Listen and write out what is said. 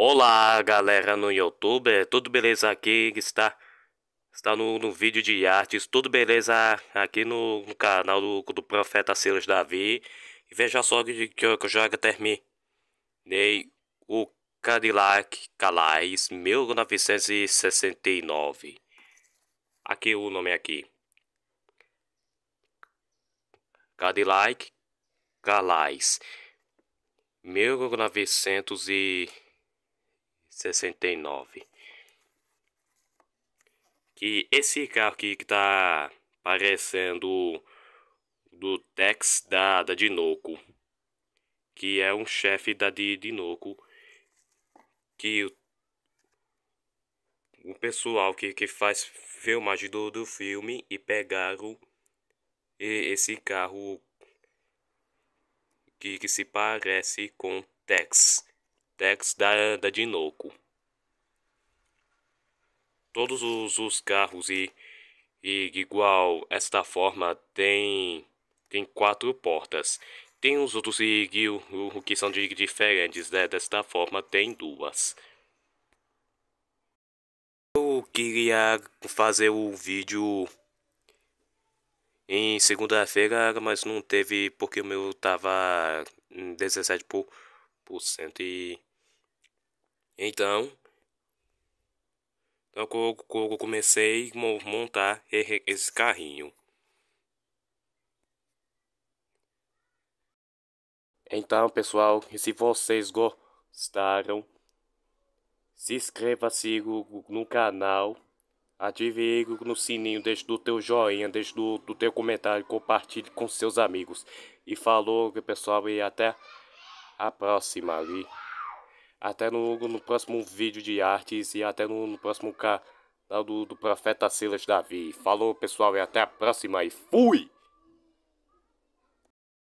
Olá, galera no YouTube, tudo beleza aqui? Está, está no, no vídeo de artes, tudo beleza aqui no, no canal do, do Profeta Silas Davi. E veja só que, que, eu, que eu já terminei o Cadillac Calais 1969. Aqui o nome aqui. Cadillac Calais 1969. 69. Que esse carro aqui que tá parecendo do Tex da, da Dinoco. Que é um chefe da Dinoco. Que o, o pessoal que, que faz filmagem do, do filme e pegaram esse carro que, que se parece com Tex. Tex da, da Dinoco. Todos os, os carros e, e igual esta forma tem tem quatro portas. Tem os outros e, que são de, diferentes né? desta forma tem duas. Eu queria fazer o vídeo em segunda-feira, mas não teve porque o meu tava 17 por, por cento e então, então eu comecei a montar esse carrinho. Então, pessoal, se vocês gostaram, se inscreva, siga no canal, ative no sininho, deixe do teu joinha, deixe do, do teu comentário, compartilhe com seus amigos. E falou, pessoal, e até a próxima. Ali até no, no próximo vídeo de artes e até no, no próximo canal do, do Profeta Silas Davi. Falou pessoal e até a próxima e fui!